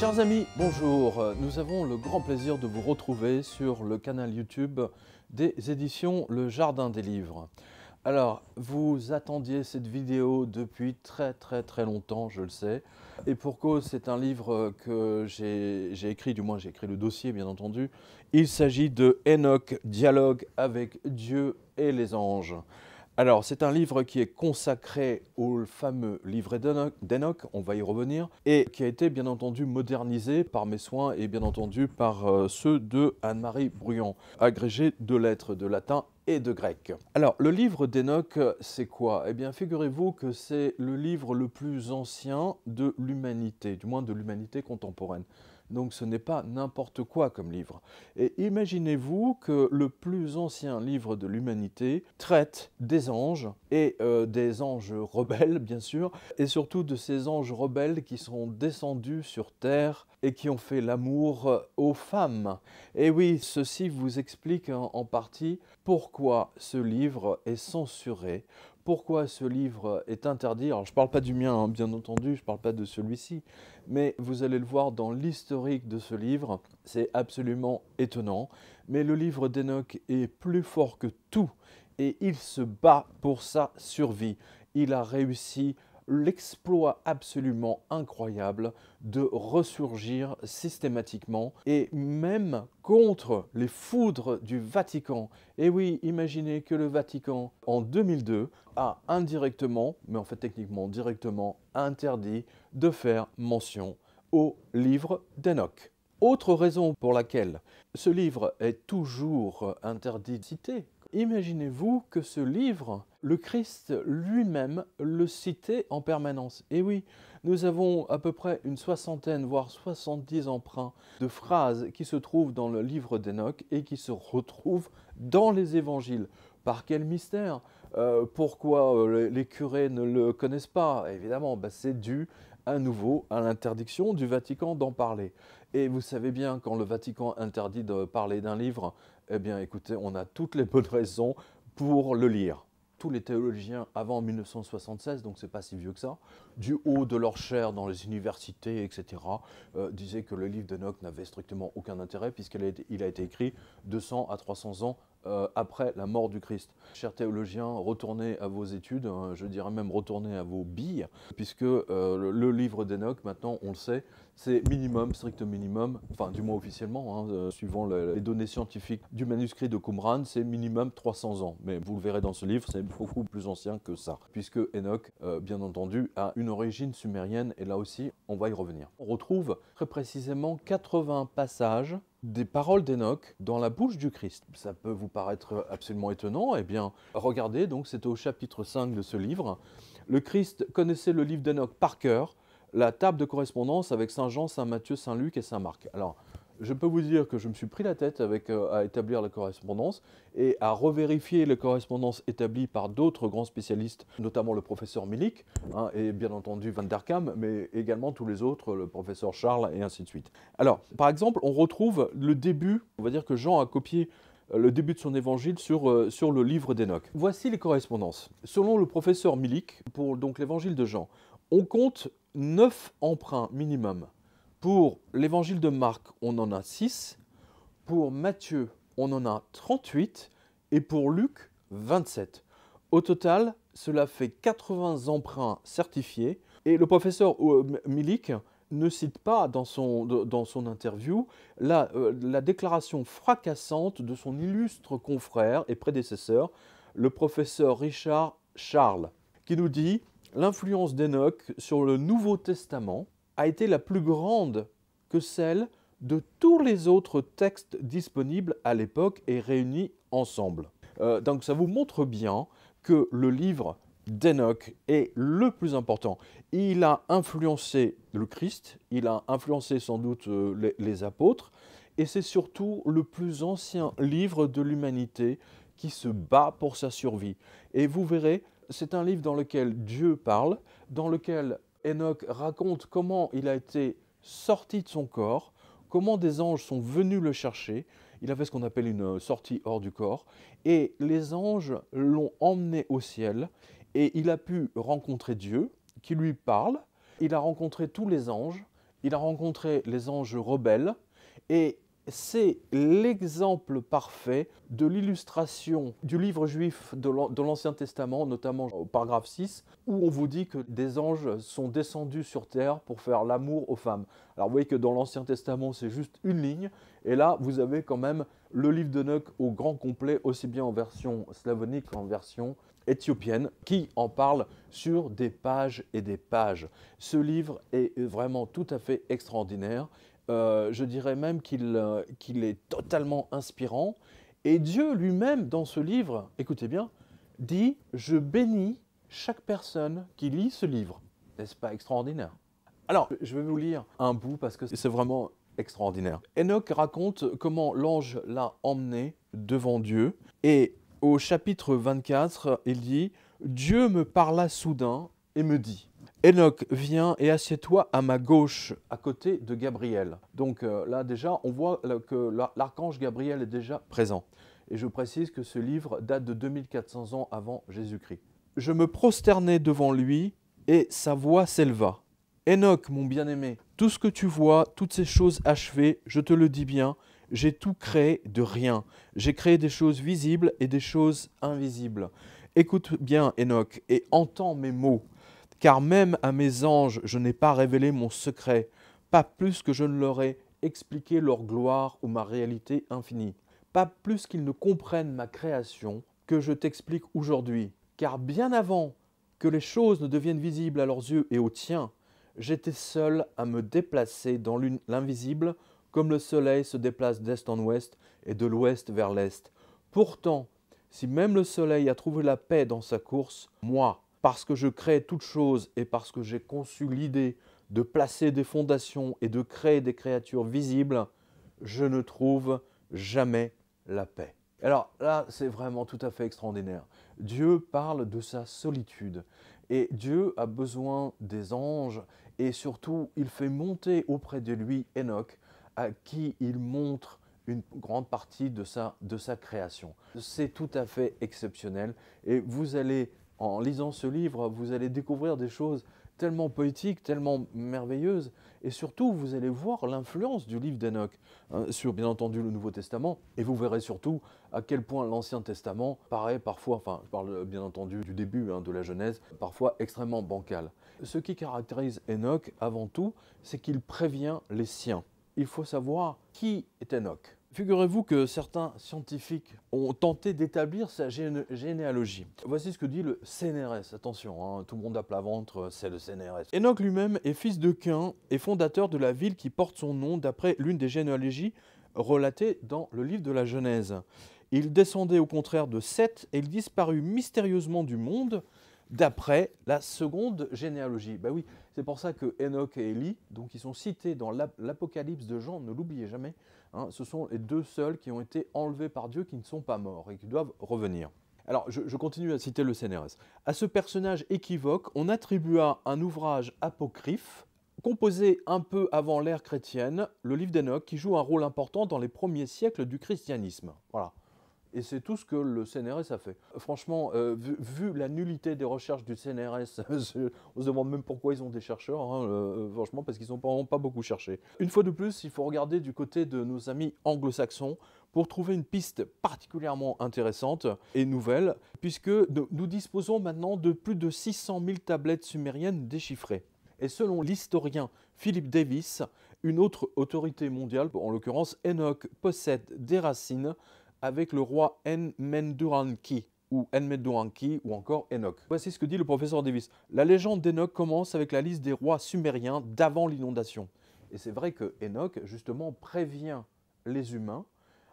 Chers amis, bonjour. Nous avons le grand plaisir de vous retrouver sur le canal YouTube des éditions Le Jardin des Livres. Alors, vous attendiez cette vidéo depuis très très très longtemps, je le sais. Et pour cause, c'est un livre que j'ai écrit, du moins j'ai écrit le dossier bien entendu. Il s'agit de Enoch, dialogue avec Dieu et les anges. Alors, c'est un livre qui est consacré au fameux livret d'Enoch, on va y revenir, et qui a été bien entendu modernisé par mes soins et bien entendu par euh, ceux de Anne-Marie Bruyant, agrégée de lettres, de latin et de grec. Alors, le livre d'Enoch, c'est quoi Eh bien, figurez-vous que c'est le livre le plus ancien de l'humanité, du moins de l'humanité contemporaine donc ce n'est pas n'importe quoi comme livre. Et imaginez-vous que le plus ancien livre de l'humanité traite des anges, et euh, des anges rebelles bien sûr, et surtout de ces anges rebelles qui sont descendus sur Terre et qui ont fait l'amour euh, aux femmes. Et oui, ceci vous explique hein, en partie pourquoi ce livre est censuré, pourquoi ce livre est interdit. Alors je ne parle pas du mien, hein, bien entendu, je ne parle pas de celui-ci, mais vous allez le voir dans l'historique de ce livre, c'est absolument étonnant. Mais le livre d'Enoch est plus fort que tout, et il se bat pour sa survie. Il a réussi l'exploit absolument incroyable de ressurgir systématiquement et même contre les foudres du Vatican. Et oui, imaginez que le Vatican, en 2002, a indirectement, mais en fait techniquement directement, interdit de faire mention au livre d'Enoch. Autre raison pour laquelle ce livre est toujours interdit Imaginez-vous que ce livre, le Christ lui-même le citait en permanence. Et oui, nous avons à peu près une soixantaine, voire soixante-dix emprunts de phrases qui se trouvent dans le livre d'Enoch et qui se retrouvent dans les évangiles. Par quel mystère euh, Pourquoi euh, les curés ne le connaissent pas Évidemment, bah, c'est dû à nouveau à l'interdiction du Vatican d'en parler. Et vous savez bien, quand le Vatican interdit de parler d'un livre, eh bien, écoutez, on a toutes les bonnes raisons pour le lire. Tous les théologiens avant 1976, donc c'est pas si vieux que ça, du haut de leur chair dans les universités, etc., euh, disaient que le livre de d'Enoch n'avait strictement aucun intérêt puisqu'il a, été écrit 200 à 300 ans euh, après la mort du Christ. Chers théologiens, retournez à vos études, hein, je dirais même retournez à vos billes, puisque euh, le, livre d'Enoch, maintenant on le sait, c'est minimum, strict minimum, enfin du moins officiellement, hein, euh, suivant les données scientifiques du manuscrit de Qumran, c'est minimum 300 ans. Mais vous le verrez dans ce livre, c'est beaucoup plus ancien que ça, puisque Enoch, bien entendu, a une origine sumérienne, et là aussi, on va y revenir. On retrouve très précisément 80 passages des paroles d'Enoch dans la bouche du Christ. Ça peut vous paraître absolument étonnant. Eh bien, regardez, donc c'est au chapitre 5 de ce livre. Le Christ connaissait le livre d'Enoch par cœur, la table de correspondance avec Saint Jean, Saint Matthieu, Saint Luc et Saint Marc. Alors, je peux vous dire que je me suis pris la tête avec, euh, à établir la correspondance et à revérifier les correspondances établies par d'autres grands spécialistes, notamment le professeur Milik hein, et bien entendu Van der Kam, mais également tous les autres, le professeur Charles et ainsi de suite. Alors, par exemple, on retrouve le début, on va dire que Jean a copié euh, le début de son évangile sur, euh, sur le livre d'Enoch. Voici les correspondances. Selon le professeur Milik, pour l'évangile de Jean, on compte neuf emprunts minimum pour l'évangile de Marc, on en a 6. Pour Matthieu, on en a 38. Et pour Luc, 27. Au total, cela fait 80 emprunts certifiés. Et le professeur euh, Milik ne cite pas dans son, dans son interview la, euh, la déclaration fracassante de son illustre confrère et prédécesseur, le professeur Richard Charles, qui nous dit L'influence d'Enoch sur le Nouveau Testament a été la plus grande que celle de tous les autres textes disponibles à l'époque et réunis ensemble. Euh, donc ça vous montre bien que le livre d'Enoch est le plus important. Il a influencé le Christ, il a influencé sans doute euh, les apôtres, et c'est surtout le plus ancien livre de l'humanité qui se bat pour sa survie. Et vous verrez, c'est un livre dans lequel Dieu parle, dans lequel Enoch raconte comment il a été sorti de son corps, comment des anges sont venus le chercher. Il a fait ce qu'on appelle une euh, sortie hors du corps. Et les anges l'ont emmené au ciel. Et il a pu rencontrer Dieu, qui lui parle. Il a rencontré tous les anges. Il a rencontré les anges rebelles. Et c'est l'exemple parfait de l'illustration du livre juif de l'Ancien Testament, notamment au paragraphe 6, où on vous dit que des anges sont descendus sur terre pour faire l'amour aux femmes. Alors vous voyez que dans l'Ancien Testament, c'est juste une ligne, et là, vous avez quand même le livre de Noc au grand complet, aussi bien en version slavonique qu'en version éthiopienne, qui en parle sur des pages et des pages. Ce livre est vraiment tout à fait extraordinaire euh, je dirais même euh, qu'il est totalement inspirant. Et Dieu lui-même, dans ce livre, écoutez bien, dit Je bénis chaque personne qui lit ce livre. N'est-ce pas extraordinaire Alors, je vais vous lire un bout parce que c'est vraiment extraordinaire. Enoch raconte comment l'ange l'a emmené devant Dieu. Et au chapitre 24, il dit Dieu me parla soudain et me dit Enoch, viens et assieds-toi à ma gauche, à côté de Gabriel. Donc euh, là déjà, on voit euh, que l'archange Gabriel est déjà présent. Et je précise que ce livre date de 2400 ans avant Jésus-Christ. Je me prosternai devant lui et sa voix s'éleva. Enoch, mon bien-aimé, tout ce que tu vois, toutes ces choses achevées, je te le dis bien, j'ai tout créé de rien. J'ai créé des choses visibles et des choses invisibles. Écoute bien, Enoch, et entends mes mots car même à mes anges je n'ai pas révélé mon secret, pas plus que je ne leur ai expliqué leur gloire ou ma réalité infinie, pas plus qu'ils ne comprennent ma création que je t'explique aujourd'hui, car bien avant que les choses ne deviennent visibles à leurs yeux et aux tiens, j'étais seul à me déplacer dans l'invisible comme le soleil se déplace d'est en ouest et de l'ouest vers l'est. Pourtant, si même le soleil a trouvé la paix dans sa course, moi, parce que je crée toute chose et parce que j'ai conçu l'idée de placer des fondations et de créer des créatures visibles, je ne trouve jamais la paix. Alors là, c'est vraiment tout à fait extraordinaire. Dieu parle de sa solitude et Dieu a besoin des anges et surtout, il fait monter auprès de lui Enoch à qui il montre une grande partie de sa, de sa création. C'est tout à fait exceptionnel et vous allez en lisant ce livre, vous allez découvrir des choses tellement poétiques, tellement merveilleuses, et surtout vous allez voir l'influence du livre d'Enoch hein, sur bien entendu le Nouveau Testament, et vous verrez surtout à quel point l'Ancien Testament paraît parfois, enfin je parle euh, bien entendu du début hein, de la Genèse, parfois extrêmement bancal. Ce qui caractérise Enoch avant tout, c'est qu'il prévient les siens. Il faut savoir qui est Enoch. Figurez-vous que certains scientifiques ont tenté d'établir sa généalogie. Voici ce que dit le CNRS. Attention, hein, tout le monde à plat ventre, c'est le CNRS. Enoch lui-même est fils de Cain et fondateur de la ville qui porte son nom d'après l'une des généalogies relatées dans le livre de la Genèse. Il descendait au contraire de Seth et il disparut mystérieusement du monde d'après la seconde généalogie. Ben oui, c'est pour ça que Enoch et Élie, donc ils sont cités dans l'Apocalypse de Jean, ne l'oubliez jamais, hein, ce sont les deux seuls qui ont été enlevés par Dieu, qui ne sont pas morts et qui doivent revenir. Alors, je, continue à citer le CNRS. À ce personnage équivoque, on attribua un ouvrage apocryphe, composé un peu avant l'ère chrétienne, le livre d'Enoch, qui joue un rôle important dans les premiers siècles du christianisme. Voilà. Et c'est tout ce que le CNRS a fait. Franchement, euh, vu, la nullité des recherches du CNRS, on se demande même pourquoi ils ont des chercheurs, hein, euh, franchement, parce qu'ils n'ont pas, pas beaucoup cherché. Une fois de plus, il faut regarder du côté de nos amis anglo-saxons pour trouver une piste particulièrement intéressante et nouvelle, puisque nous disposons maintenant de plus de 600 000 tablettes sumériennes déchiffrées. Et selon l'historien Philip Davis, une autre autorité mondiale, en l'occurrence Enoch, possède des racines avec le roi Enmenduranki ou En-Menduranki, ou encore Enoch. Voici ce que dit le professeur Davis. La légende d'Enoch commence avec la liste des rois sumériens d'avant l'inondation. Et c'est vrai que Enoch justement prévient les humains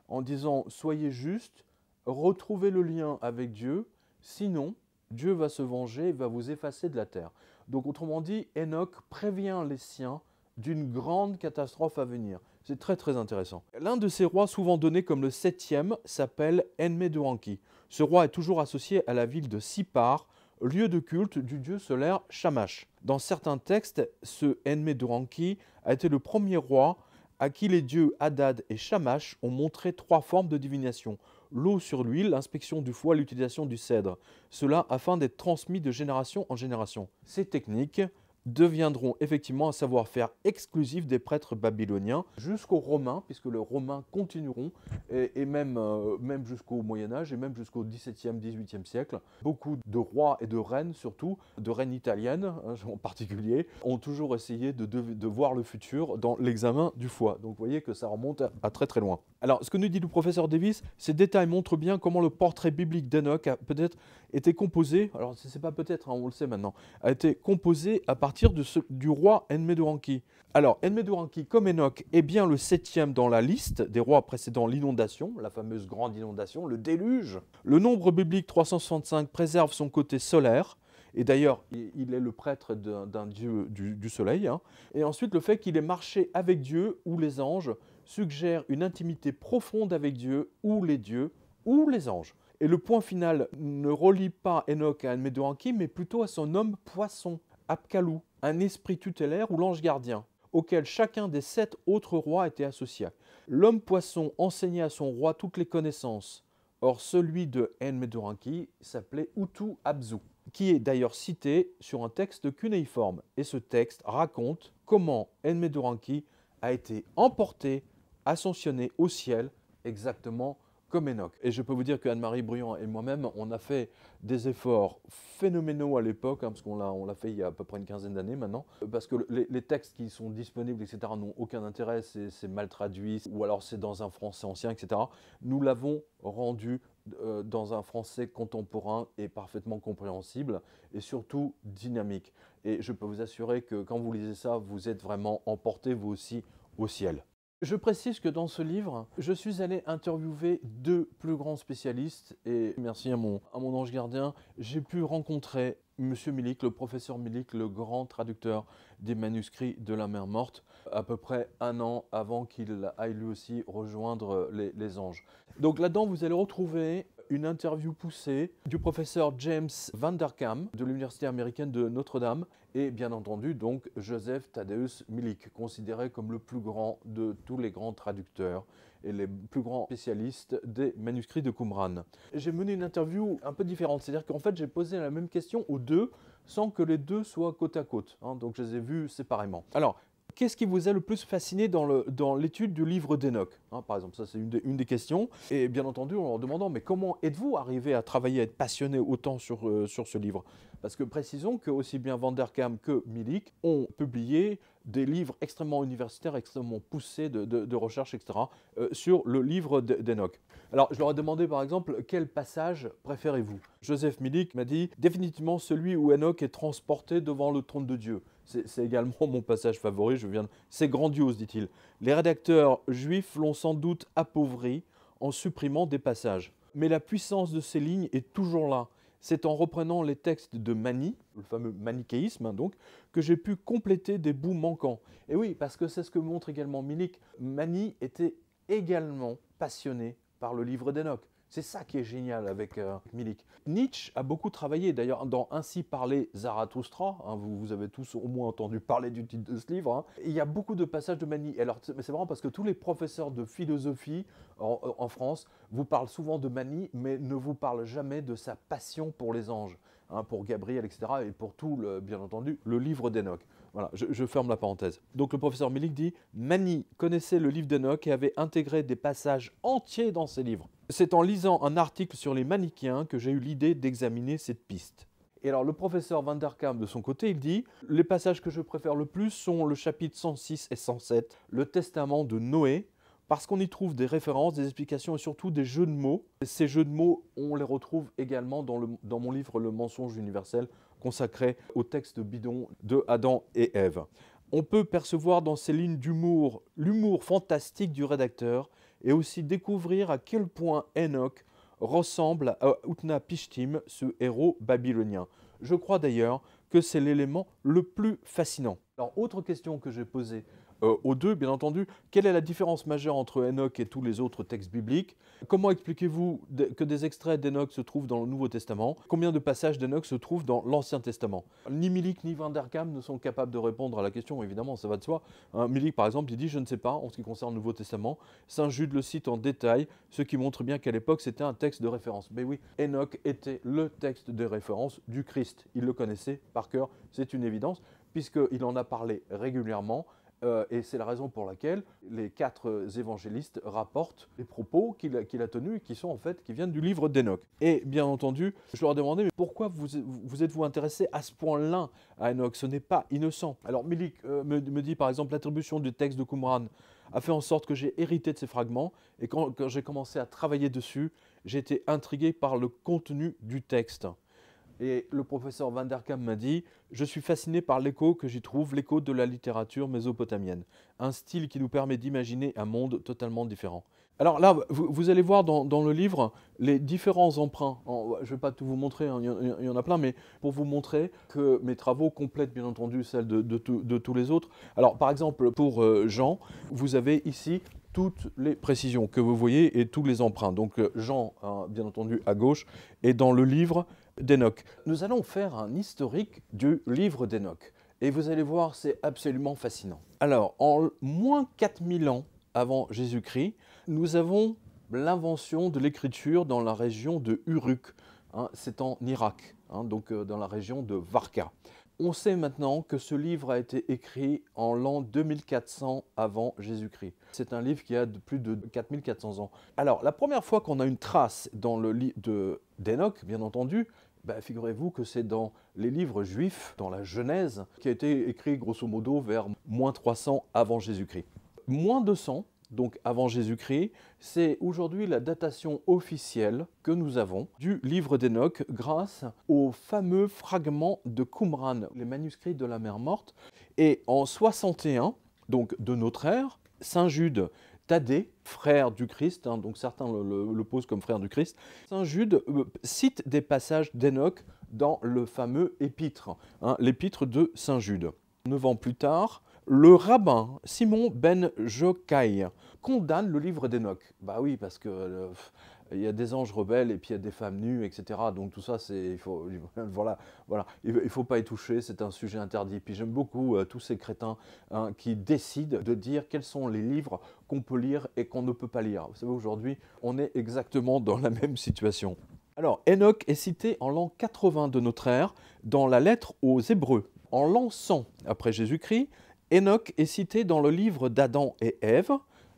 en disant soyez justes, retrouvez le lien avec Dieu, sinon Dieu va se venger et va vous effacer de la terre. Donc autrement dit, Enoch prévient les siens d'une grande catastrophe à venir. C'est très très intéressant. L'un de ces rois souvent donné comme le septième s'appelle Enmeduanki. Ce roi est toujours associé à la ville de Sipar, lieu de culte du dieu solaire Shamash. Dans certains textes, ce Enmeduanki a été le premier roi à qui les dieux Hadad et Shamash ont montré trois formes de divination l'eau sur l'huile, l'inspection du foie, l'utilisation du cèdre. Cela afin d'être transmis de génération en génération. Ces techniques deviendront effectivement un savoir-faire exclusif des prêtres babyloniens jusqu'aux Romains, puisque les Romains continueront, et, même, euh, même jusqu'au Moyen Âge, et même jusqu'au XVIIe, XVIIIe siècle. Beaucoup de rois et de reines, surtout, de reines italiennes hein, en particulier, ont toujours essayé de, de, voir le futur dans l'examen du foie. Donc vous voyez que ça remonte à, très très loin. Alors ce que nous dit le professeur Davis, ces détails montrent bien comment le portrait biblique d'Enoch a peut-être été composé, alors c'est pas peut-être, hein, on le sait maintenant, a été composé à partir de ce, du roi Enmeduranki. Alors, Enmeduranki, comme Enoch, est bien le septième dans la liste des rois précédant l'inondation, la fameuse grande inondation, le déluge. Le nombre biblique 365 préserve son côté solaire, et d'ailleurs, il est le prêtre d'un dieu du, soleil. Hein. Et ensuite, le fait qu'il ait marché avec Dieu ou les anges suggère une intimité profonde avec Dieu ou les dieux ou les anges. Et le point final ne relie pas Enoch à Enmeduranki, mais plutôt à son homme poisson, Apkalou, un esprit tutélaire ou l'ange gardien, auquel chacun des sept autres rois était associé. L'homme poisson enseignait à son roi toutes les connaissances. Or celui de Enmeduranki s'appelait Utu Abzu, qui est d'ailleurs cité sur un texte cunéiforme. Et ce texte raconte comment Enmedoranki a été emporté, ascensionné au ciel, exactement comme Enoch. Et je peux vous dire qu'Anne-Marie Bruyant et moi-même, on a fait des efforts phénoménaux à l'époque, hein, parce qu'on l'a, on fait il y a à peu près une quinzaine d'années maintenant, euh, parce que les, textes qui sont disponibles, etc., n'ont aucun intérêt, c'est, mal traduit, ou alors c'est dans un français ancien, etc. Nous l'avons rendu euh, dans un français contemporain et parfaitement compréhensible, et surtout dynamique. Et je peux vous assurer que quand vous lisez ça, vous êtes vraiment emporté, vous aussi, au ciel. Je précise que dans ce livre, je suis allé interviewer deux plus grands spécialistes et merci à mon, ange gardien, j'ai pu rencontrer Monsieur Milik, le professeur Milik, le grand traducteur des manuscrits de la mer morte, à peu près un an avant qu'il aille lui aussi rejoindre les, les anges. Donc là-dedans, vous allez retrouver une interview poussée du professeur James Vanderkam de l'Université américaine de Notre-Dame et bien entendu donc Joseph Tadeusz Milik, considéré comme le plus grand de tous les grands traducteurs et les plus grands spécialistes des manuscrits de Qumran. J'ai mené une interview un peu différente, c'est-à-dire qu'en fait j'ai posé la même question aux deux sans que les deux soient côte à côte, hein, donc je les ai vus séparément. Alors, qu'est-ce qui vous a le plus fasciné dans l'étude du livre d'Enoch hein, Par exemple, ça c'est une, des questions. Et bien entendu, en leur demandant, mais comment êtes-vous arrivé à travailler, à être passionné autant sur, euh, ce livre Parce que précisons que aussi bien Van der Kam que Milik ont publié des livres extrêmement universitaires, extrêmement poussés de, recherche, etc., euh, sur le livre d'Enoch. Alors, je leur ai demandé par exemple quel passage préférez-vous Joseph Milik m'a dit définitivement celui où Enoch est transporté devant le trône de Dieu. C'est également mon passage favori, je viens C'est grandiose, dit-il. Les rédacteurs juifs l'ont sans doute appauvri en supprimant des passages. Mais la puissance de ces lignes est toujours là. C'est en reprenant les textes de Mani, le fameux manichéisme hein, donc, que j'ai pu compléter des bouts manquants. Et oui, parce que c'est ce que montre également Milik. Mani était également passionné par le livre d'Enoch. C'est ça qui est génial avec euh, Milik. Nietzsche a beaucoup travaillé, d'ailleurs, dans Ainsi parler Zarathustra. Hein, vous, vous, avez tous au moins entendu parler du titre de ce livre. Hein. Il y a beaucoup de passages de Mani. Alors, c'est vraiment parce que tous les professeurs de philosophie euh, en, France vous parlent souvent de Mani, mais ne vous parlent jamais de sa passion pour les anges, hein, pour Gabriel, etc., et pour tout, le, bien entendu, le livre d'Enoch. Voilà, je, ferme la parenthèse. Donc le professeur Milik dit Mani connaissait le livre d'Enoch et avait intégré des passages entiers dans ses livres. C'est en lisant un article sur les manichéens que j'ai eu l'idée d'examiner cette piste. Et alors le professeur Van der Kamp, de son côté, il dit Les passages que je préfère le plus sont le chapitre 106 et 107, le testament de Noé, parce qu'on y trouve des références, des explications et surtout des jeux de mots. ces jeux de mots, on les retrouve également dans, mon livre Le mensonge universel consacré au texte bidon de Adam et Ève. On peut percevoir dans ces lignes d'humour l'humour fantastique du rédacteur et aussi découvrir à quel point Enoch ressemble à Utna Pishtim, ce héros babylonien. Je crois d'ailleurs que c'est l'élément le plus fascinant. Alors, autre question que j'ai posée euh, aux deux, bien entendu. Quelle est la différence majeure entre Enoch et tous les autres textes bibliques Comment expliquez-vous que des extraits d'Enoch se trouvent dans le Nouveau Testament Combien de passages d'Enoch se trouvent dans l'Ancien Testament Ni Milik ni Van der ne sont capables de répondre à la question, évidemment, ça va de soi. Hein, Milik, par exemple, il dit Je ne sais pas en ce qui concerne le Nouveau Testament. Saint Jude le cite en détail, ce qui montre bien qu'à l'époque, c'était un texte de référence. Mais oui, Enoch était le texte de référence du Christ. Il le connaissait par cœur, c'est une évidence, puisqu'il en a parlé régulièrement euh, et c'est la raison pour laquelle les quatre évangélistes rapportent les propos qu'il a, tenus, qui sont en fait, qui viennent du livre d'Enoch. Et bien entendu, je leur ai demandé, pourquoi vous, êtes-vous intéressé à ce point-là à Enoch Ce n'est pas innocent. Alors Milik euh, me, dit par exemple, l'attribution du texte de Qumran a fait en sorte que j'ai hérité de ces fragments, et quand, quand j'ai commencé à travailler dessus, j'ai été intrigué par le contenu du texte. Et le professeur Van der Kamp m'a dit Je suis fasciné par l'écho que j'y trouve, l'écho de la littérature mésopotamienne. Un style qui nous permet d'imaginer un monde totalement différent. Alors là, vous, allez voir dans, le livre les différents emprunts. je ne vais pas tout vous montrer, hein, il, y en, a plein, mais pour vous montrer que mes travaux complètent bien entendu celles de, tous les autres. Alors par exemple, pour euh, Jean, vous avez ici toutes les précisions que vous voyez et tous les emprunts. Donc euh, Jean, hein, bien entendu, à gauche, et dans le livre, nous allons faire un historique du livre d'Enoch. Et vous allez voir, c'est absolument fascinant. Alors, en moins 4000 ans avant Jésus-Christ, nous avons l'invention de l'écriture dans la région de Uruk. Hein, c'est en Irak, hein, donc euh, dans la région de Varka. On sait maintenant que ce livre a été écrit en l'an 2400 avant Jésus-Christ. C'est un livre qui a plus de 4400 ans. Alors, la première fois qu'on a une trace dans le livre d'Enoch, bien entendu, bah, figurez-vous que c'est dans les livres juifs, dans la Genèse, qui a été écrit grosso modo vers moins 300 avant Jésus-Christ. Moins 200, donc avant Jésus-Christ, c'est aujourd'hui la datation officielle que nous avons du livre d'Enoch grâce aux fameux fragments de Qumran, les manuscrits de la mer morte. Et en 61, donc de notre ère, Saint Jude Thaddée, frère du Christ, hein, donc certains le, posent comme frère du Christ, Saint Jude euh, cite des passages d'Enoch dans le fameux épître, hein, l'épître de Saint Jude. Neuf ans plus tard, le rabbin Simon ben Jokai condamne le livre d'Enoch. Bah oui, parce que euh, il y a des anges rebelles et puis il y a des femmes nues, etc. Donc tout ça, c'est, il faut, voilà, voilà, il, faut pas y toucher, c'est un sujet interdit. Puis j'aime beaucoup euh, tous ces crétins hein, qui décident de dire quels sont les livres qu'on peut lire et qu'on ne peut pas lire. Vous savez, aujourd'hui, on est exactement dans la même situation. Alors, Enoch est cité en l'an 80 de notre ère dans la lettre aux Hébreux. En l'an 100 après Jésus-Christ, Enoch est cité dans le livre d'Adam et Ève,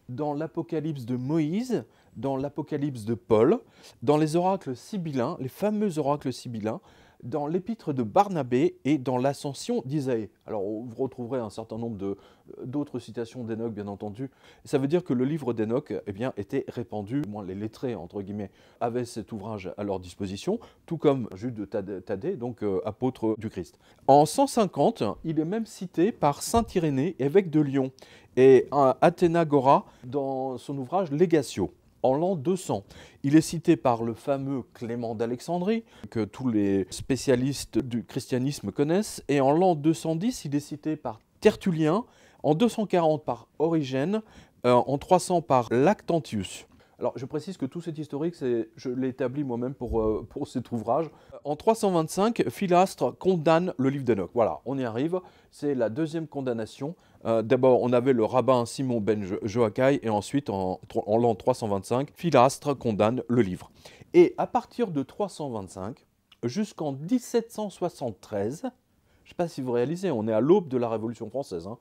dans l'Apocalypse de Moïse, dans l'Apocalypse de Paul, dans les oracles sibyllins, les fameux oracles sibyllins, dans l'épître de Barnabé et dans l'ascension d'Isaïe. Alors vous retrouverez un certain nombre euh, d'autres citations d'Enoch, bien entendu. Ça veut dire que le livre d'Enoch eh bien, était répandu, moins les lettrés, entre guillemets, avaient cet ouvrage à leur disposition, tout comme Jude de Thaddée, donc euh, apôtre du Christ. En 150, il est même cité par Saint Irénée, évêque de Lyon, et Athénagora dans son ouvrage Légatio en l'an 200. Il est cité par le fameux Clément d'Alexandrie, que tous les spécialistes du christianisme connaissent, et en l'an 210, il est cité par Tertullien, en 240 par Origène, euh, en 300 par Lactantius. Alors je précise que tout cet historique, je l'ai établi moi-même pour, euh, pour cet ouvrage. En 325, Philastre condamne le livre d'Enoch. Voilà, on y arrive. C'est la deuxième condamnation. Euh, d'abord, on avait le rabbin Simon Ben Joachai, et ensuite, en, l'an 325, Philastre condamne le livre. Et à partir de 325 jusqu'en 1773, je ne sais pas si vous réalisez, on est à l'aube de la Révolution française. Hein.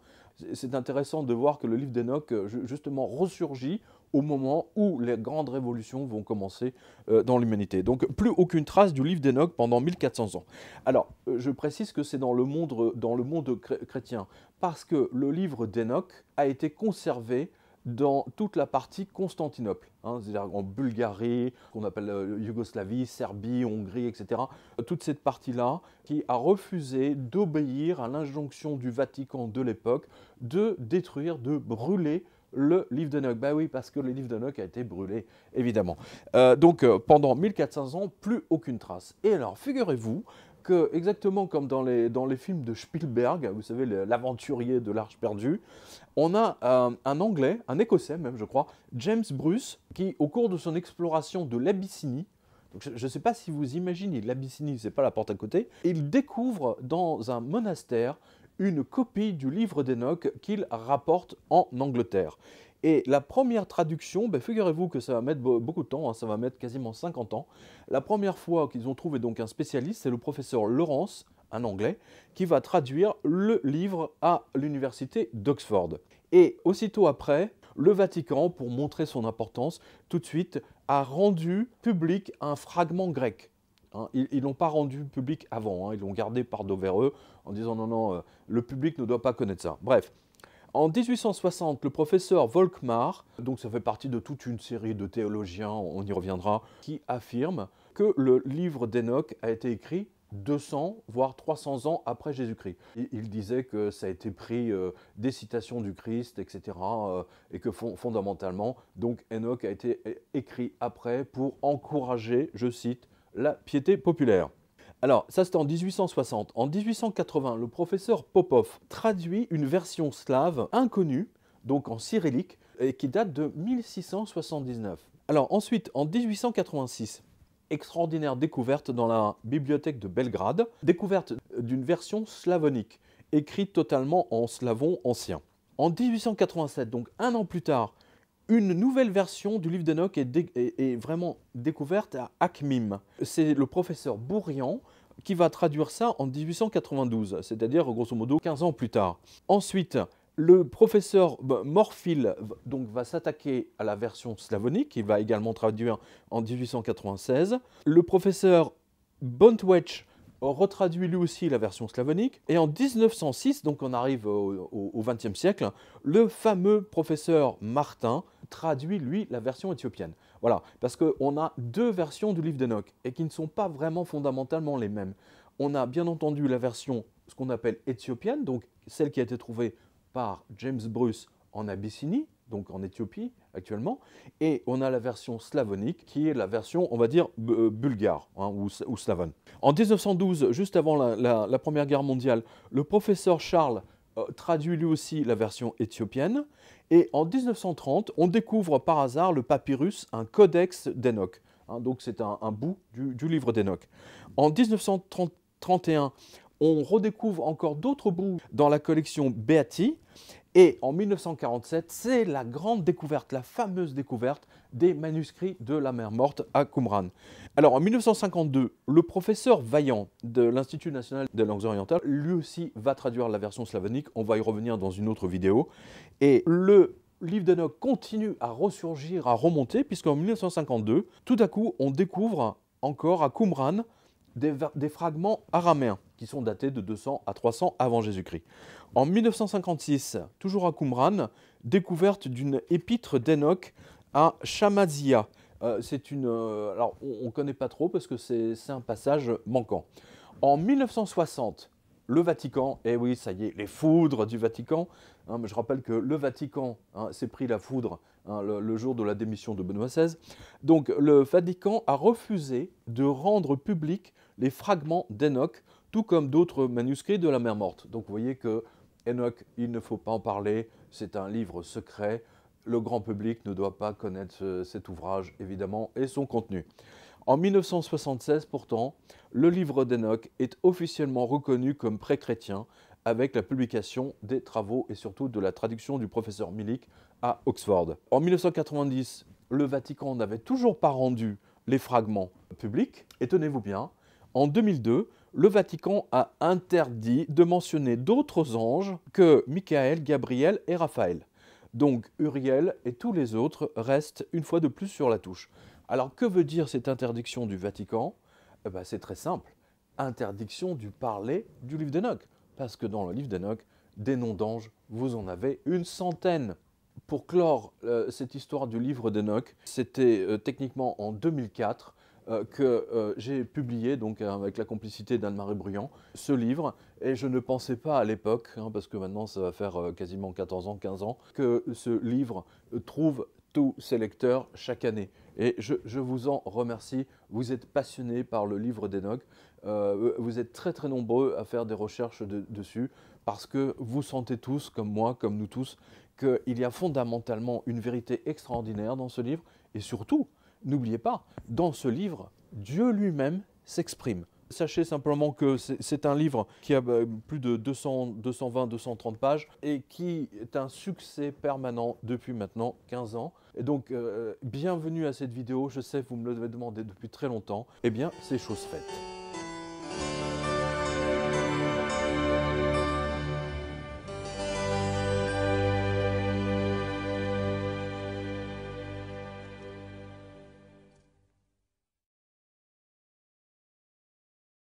c'est intéressant de voir que le livre d'Enoch, euh, justement, ressurgit au moment où les grandes révolutions vont commencer euh, dans l'humanité. Donc plus aucune trace du livre d'Enoch pendant 1400 ans. Alors, euh, je précise que c'est dans le monde, dans le monde chrétien, parce que le livre d'Enoch a été conservé dans toute la partie Constantinople, hein, c'est-à-dire en Bulgarie, qu'on appelle euh, Yougoslavie, Serbie, Hongrie, etc. Toute cette partie-là qui a refusé d'obéir à l'injonction du Vatican de l'époque de détruire, de brûler le livre de Noc. Bah oui, parce que le livre de Noc a été brûlé, évidemment. Euh, donc euh, pendant 1400 ans, plus aucune trace. Et alors, figurez-vous que, exactement comme dans les, dans les films de Spielberg, vous savez, l'aventurier de l'Arche perdue, on a euh, un Anglais, un Écossais même, je crois, James Bruce, qui, au cours de son exploration de l'Abyssinie, donc je ne sais pas si vous imaginez, l'Abyssinie, c'est pas la porte à côté. Il découvre dans un monastère une copie du livre d'Enoch qu'il rapporte en Angleterre. Et la première traduction, ben, figurez-vous que ça va mettre beaucoup de temps, hein, ça va mettre quasiment 50 ans. La première fois qu'ils ont trouvé donc un spécialiste, c'est le professeur Lawrence, un Anglais, qui va traduire le livre à l'université d'Oxford. Et aussitôt après, le Vatican, pour montrer son importance, tout de suite a rendu public un fragment grec Hein, ils ne l'ont pas rendu public avant, hein. ils l'ont gardé par dos vers eux en disant non, non, euh, le public ne doit pas connaître ça. Bref, en 1860, le professeur Volkmar, donc ça fait partie de toute une série de théologiens, on y reviendra, qui affirme que le livre d'Enoch a été écrit 200 voire 300 ans après Jésus-Christ. Il disait que ça a été pris euh, des citations du Christ, etc., euh, et que fondamentalement, donc Enoch a été écrit après pour encourager, je cite, la piété populaire. Alors, ça c'est en 1860. En 1880, le professeur Popov traduit une version slave inconnue, donc en cyrillique, et qui date de 1679. Alors ensuite, en 1886, extraordinaire découverte dans la bibliothèque de Belgrade, découverte d'une version slavonique, écrite totalement en slavon ancien. En 1887, donc un an plus tard, une nouvelle version du livre d'Enoch est, vraiment découverte à Akmim. C'est le professeur Bourrian qui va traduire ça en 1892, c'est-à-dire grosso modo 15 ans plus tard. Ensuite, le professeur bah, Morphil donc, va s'attaquer à la version slavonique, il va également traduire en 1896. Le professeur Bontwech retraduit lui aussi la version slavonique. Et en 1906, donc on arrive au XXe siècle, le fameux professeur Martin traduit lui la version éthiopienne. Voilà, parce qu'on a deux versions du livre d'Enoch et qui ne sont pas vraiment fondamentalement les mêmes. On a bien entendu la version, ce qu'on appelle éthiopienne, donc celle qui a été trouvée par James Bruce en Abyssinie, donc en Éthiopie actuellement, et on a la version slavonique qui est la version, on va dire, euh, bulgare hein, ou, ou, En 1912, juste avant la, Première Guerre mondiale, le professeur Charles euh, traduit lui aussi la version éthiopienne, et en 1930, on découvre par hasard le papyrus, un codex d'Enoch. Hein, donc c'est un, bout du, du livre d'Enoch. En 1931, on redécouvre encore d'autres bouts dans la collection Beati, et en 1947, c'est la grande découverte, la fameuse découverte des manuscrits de la mer morte à Qumran. Alors en 1952, le professeur Vaillant de l'Institut national des langues orientales, lui aussi va traduire la version slavonique, on va y revenir dans une autre vidéo. Et le livre d'Enoch continue à ressurgir, à remonter, puisqu'en 1952, tout à coup, on découvre encore à Qumran des, des fragments araméens qui sont datés de 200 à 300 avant Jésus-Christ. En 1956, toujours à Qumran, découverte d'une épître d'Enoch à Shamazia. Euh, c'est une, euh, alors on ne connaît pas trop parce que c'est un passage manquant. En 1960, le Vatican, et eh oui, ça y est, les foudres du Vatican. Hein, je rappelle que le Vatican hein, s'est pris la foudre hein, le, jour de la démission de Benoît XVI. Donc le Vatican a refusé de rendre public les fragments d'Enoch tout comme d'autres manuscrits de la mer morte. Donc vous voyez que Enoch, il ne faut pas en parler, c'est un livre secret, le grand public ne doit pas connaître cet ouvrage, évidemment, et son contenu. En 1976, pourtant, le livre d'Enoch est officiellement reconnu comme pré-chrétien avec la publication des travaux et surtout de la traduction du professeur Milik à Oxford. En 1990, le Vatican n'avait toujours pas rendu les fragments publics, et tenez-vous bien, en 2002, le Vatican a interdit de mentionner d'autres anges que Michael, Gabriel et Raphaël. Donc Uriel et tous les autres restent une fois de plus sur la touche. Alors que veut dire cette interdiction du Vatican eh ben, C'est très simple. Interdiction du parler du livre d'Enoch. Parce que dans le livre d'Enoch, des noms d'anges, vous en avez une centaine. Pour clore euh, cette histoire du livre d'Enoch, c'était euh, techniquement en 2004 euh, que euh, j'ai publié, donc euh, avec la complicité d'Anne-Marie Bruyant, ce livre. Et je ne pensais pas à l'époque, hein, parce que maintenant ça va faire quasiment 14 ans, 15 ans, que ce livre trouve tous ses lecteurs chaque année. Et je, vous en remercie. Vous êtes passionnés par le livre d'Enoch. vous êtes très très nombreux à faire des recherches dessus parce que vous sentez tous, comme moi, comme nous tous, qu'il y a fondamentalement une vérité extraordinaire dans ce livre et surtout N'oubliez pas, dans ce livre, Dieu lui-même s'exprime. Sachez simplement que c'est un livre qui a euh, plus de 220, 230 pages et qui est un succès permanent depuis maintenant 15 ans. Et donc, euh, bienvenue à cette vidéo. Je sais, vous me l'avez demandé depuis très longtemps. Eh bien, c'est chose faite.